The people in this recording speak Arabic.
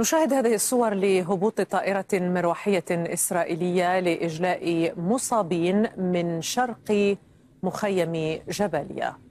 نشاهد هذه الصور لهبوط طائرة مروحية إسرائيلية لإجلاء مصابين من شرق مخيم جبلية